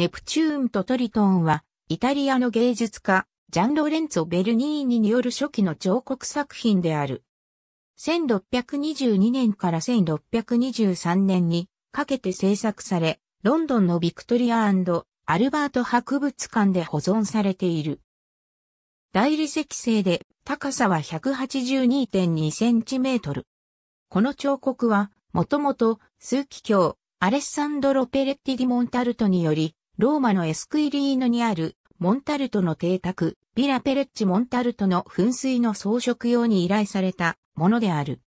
ネプチューンとトリトンは、イタリアの芸術家、ジャン・ロレンツォ・ベルニーニによる初期の彫刻作品である。1622年から1623年にかけて制作され、ロンドンのビクトリアアルバート博物館で保存されている。大理石製で高さは182.2センチメートル。この彫刻は、もともと、枢機卿、アレッサンドロ・ペレッティ・ディ・モンタルトにより、ローマのエスクイリーノにあるモンタルトの邸宅、ビラ・ペレッチ・モンタルトの噴水の装飾用に依頼されたものである。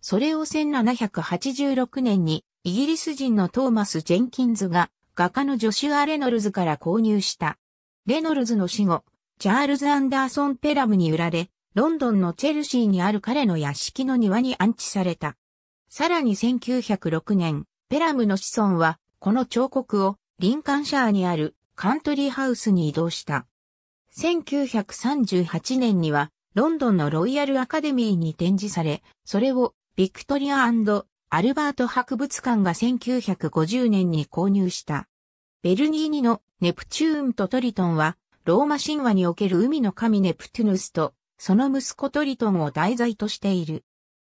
それを1786年にイギリス人のトーマス・ジェンキンズが画家のジョシュア・レノルズから購入した。レノルズの死後、チャールズ・アンダーソン・ペラムに売られ、ロンドンのチェルシーにある彼の屋敷の庭に安置された。さらに1906年、ペラムの子孫は、この彫刻をリンカンシャーにあるカントリーハウスに移動した。1938年にはロンドンのロイヤルアカデミーに展示され、それをビクトリアアルバート博物館が1950年に購入した。ベルニーニのネプチューンとトリトンは、ローマ神話における海の神ネプトゥヌスと、その息子トリトンを題材としている。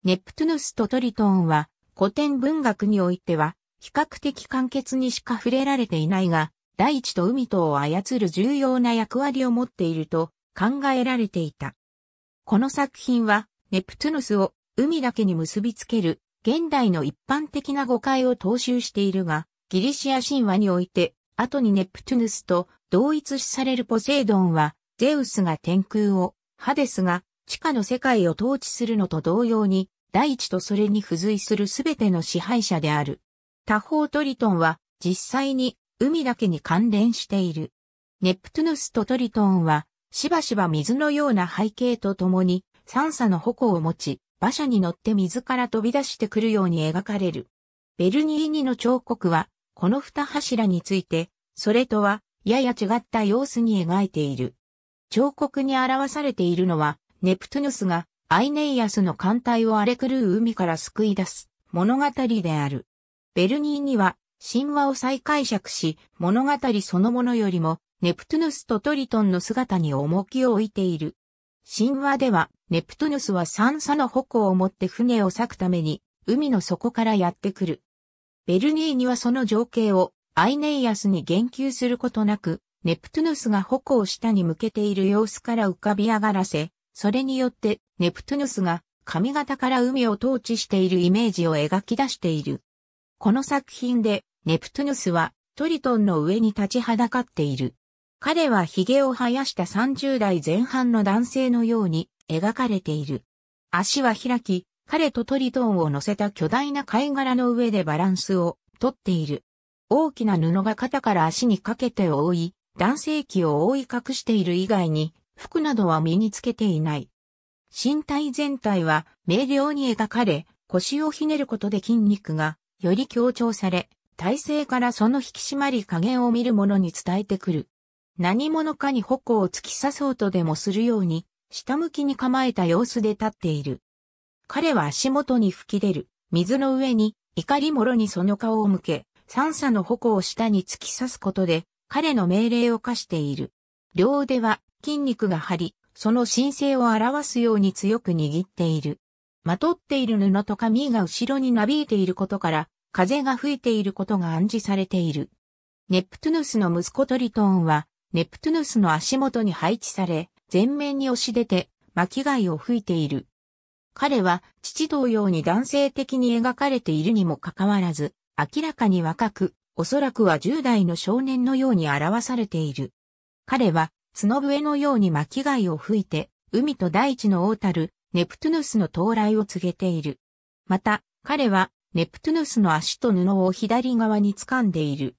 ネプトゥヌスとトリトンは、古典文学においては、比較的簡潔にしか触れられていないが、大地と海とを操る重要な役割を持っていると考えられていた。この作品は、ネプトゥヌスを海だけに結びつける現代の一般的な誤解を踏襲しているが、ギリシア神話において、後にネプトゥヌスと同一視されるポセイドンは、ゼウスが天空を、ハデスが地下の世界を統治するのと同様に、大地とそれに付随するすべての支配者である。他方トリトンは実際に海だけに関連している。ネプトゥヌスとトリトンはしばしば水のような背景とともに三叉の矛を持ち馬車に乗って水から飛び出してくるように描かれる。ベルニーニの彫刻はこの二柱についてそれとはやや違った様子に描いている。彫刻に表されているのはネプトゥヌスがアイネイアスの艦隊を荒れ狂う海から救い出す物語である。ベルニーには神話を再解釈し、物語そのものよりも、ネプトゥヌスとトリトンの姿に重きを置いている。神話では、ネプトゥヌスは三叉の矛を持って船を裂くために、海の底からやってくる。ベルニーニはその情景を、アイネイアスに言及することなく、ネプトゥヌスが矛を下に向けている様子から浮かび上がらせ、それによって、ネプトゥヌスが、髪型から海を統治しているイメージを描き出している。この作品で、ネプトゥヌスはトリトンの上に立ちはだかっている。彼は髭を生やした30代前半の男性のように描かれている。足は開き、彼とトリトンを乗せた巨大な貝殻の上でバランスをとっている。大きな布が肩から足にかけて覆い、男性器を覆い隠している以外に、服などは身につけていない。身体全体は明瞭に描かれ、腰をひねることで筋肉がより強調され、体制からその引き締まり加減を見る者に伝えてくる。何者かに矛を突き刺そうとでもするように、下向きに構えた様子で立っている。彼は足元に吹き出る、水の上に、怒りもろにその顔を向け、三叉の矛を下に突き刺すことで、彼の命令を課している。両腕は筋肉が張り、その神聖を表すように強く握っている。まとっている布と紙が後ろになびいていることから、風が吹いていることが暗示されている。ネプトゥヌスの息子トリトーンは、ネプトゥヌスの足元に配置され、前面に押し出て、巻き貝を吹いている。彼は、父同様に男性的に描かれているにもかかわらず、明らかに若く、おそらくは10代の少年のように表されている。彼は、角笛のように巻き貝を吹いて、海と大地の王たるネプトゥヌスの到来を告げている。また、彼は、ネプトゥヌスの足と布を左側に掴んでいる。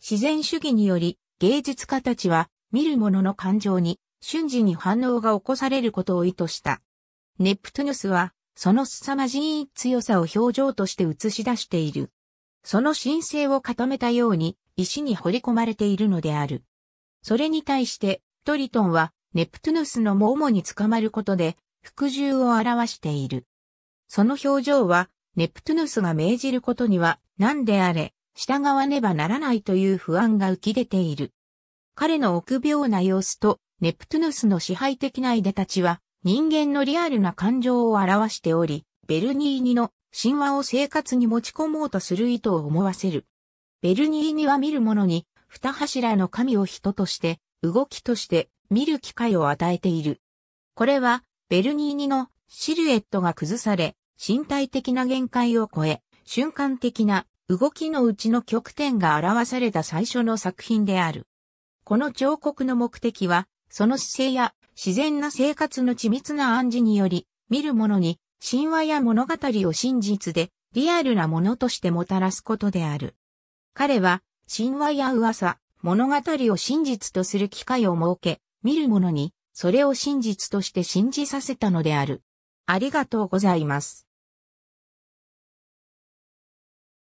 自然主義により、芸術家たちは、見る者の感情に、瞬時に反応が起こされることを意図した。ネプトゥヌスは、その凄まじい強さを表情として映し出している。その神聖を固めたように、石に彫り込まれているのである。それに対して、トリトンは、ネプトゥヌスのも主に捕まることで、服従を表している。その表情は、ネプトゥヌスが命じることには何であれ、従わねばならないという不安が浮き出ている。彼の臆病な様子と、ネプトゥヌスの支配的な出たちは、人間のリアルな感情を表しており、ベルニーニの神話を生活に持ち込もうとする意図を思わせる。ベルニーニは見る者に、二柱の神を人として、動きとして、見る機会を与えている。これは、ベルニーニのシルエットが崩され、身体的な限界を超え、瞬間的な動きのうちの極点が表された最初の作品である。この彫刻の目的は、その姿勢や自然な生活の緻密な暗示により、見る者に神話や物語を真実でリアルなものとしてもたらすことである。彼は神話や噂、物語を真実とする機会を設け、見る者にそれを真実として信じさせたのである。ありがとうございます。